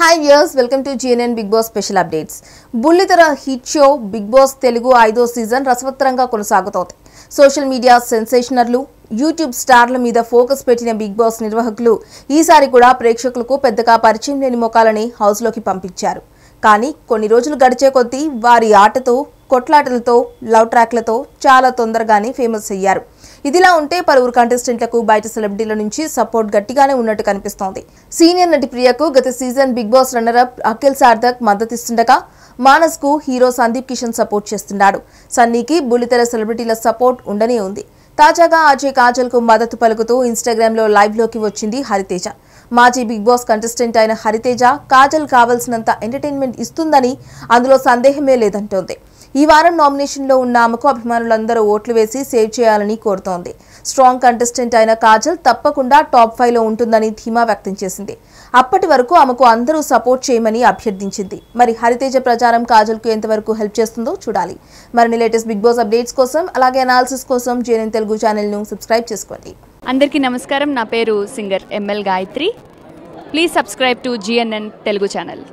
hi viewers welcome to GNN Big Boss special updates బుల్లితెర hit show Big Boss Telugu ఐదో season రసవత్తరంగా కొనసాగుతోంది social media సెన్సేషనర్లు YouTube స్టార్ల మీద ఫోకస్ పెట్టిన బిగ్ బాస్ నిర్వాహకులు ఈసారి కూడా ప్రేక్షకులకు పెద్దగా పరిచయం లేని ముఖాలని హౌస్లోకి పంపించారు కానీ కొన్ని రోజులు గడిచే కొద్దీ వారి ఆటతో కొట్లాటలతో లవ్ ట్రాక్లతో చాలా తొందరగానే ఫేమస్ అయ్యారు ఇదిలా ఉంటే పలువురు కంటెస్టెంట్లకు బయట సెలబ్రిటీల నుంచి సపోర్ట్ గట్టిగానే ఉన్నట్టు కనిపిస్తోంది సీనియర్ నటి ప్రియకు గత సీజన్ బిగ్ బాస్ అప్ అఖిల్ సార్థక్ మద్దతిస్తుండగా మానస్కు హీరో సందీప్ కిషన్ సపోర్ట్ చేస్తున్నాడు సన్నీకి బుల్లితెర సెలబ్రిటీల సపోర్ట్ ఉండనే ఉంది తాజాగా అజయ్ కాజల్కు మద్దతు పలుకుతూ లైవ్ లైవ్లోకి వచ్చింది హరితేజ మాజీ బిగ్ బాస్ కంటెస్టెంట్ అయిన హరితేజ కాజల్ కావలసినంత ఎంటర్టైన్మెంట్ ఇస్తుందని అందులో సందేహమే లేదంటోంది ఈ వారం నామినేషన్లో ఉన్న ఆమెకు అభిమానులందరూ ఓట్లు వేసి సేవ్ చేయాలని కోరుతోంది స్ట్రాంగ్ కంటెస్టెంట్ అయిన కాజల్ తప్పకుండా టాప్ ఫైవ్లో ఉంటుందని ధీమా వ్యక్తం చేసింది అప్పటి వరకు ఆమెకు అందరూ సపోర్ట్ చేయమని అభ్యర్థించింది మరి హరితేజ ప్రచారం కాజల్కు ఎంతవరకు హెల్ప్ చేస్తుందో చూడాలి మరిన్ని లేటెస్ట్ బిగ్ బాస్ అప్డేట్స్ కోసం అలాగే అనాలిసిస్ కోసం జేఎన్ తెలుగు ఛానల్ను సబ్స్క్రైబ్ చేసుకోండి అందరికీ నమస్కారం నా పేరు singer ML Gayathri please subscribe to GNN Telugu channel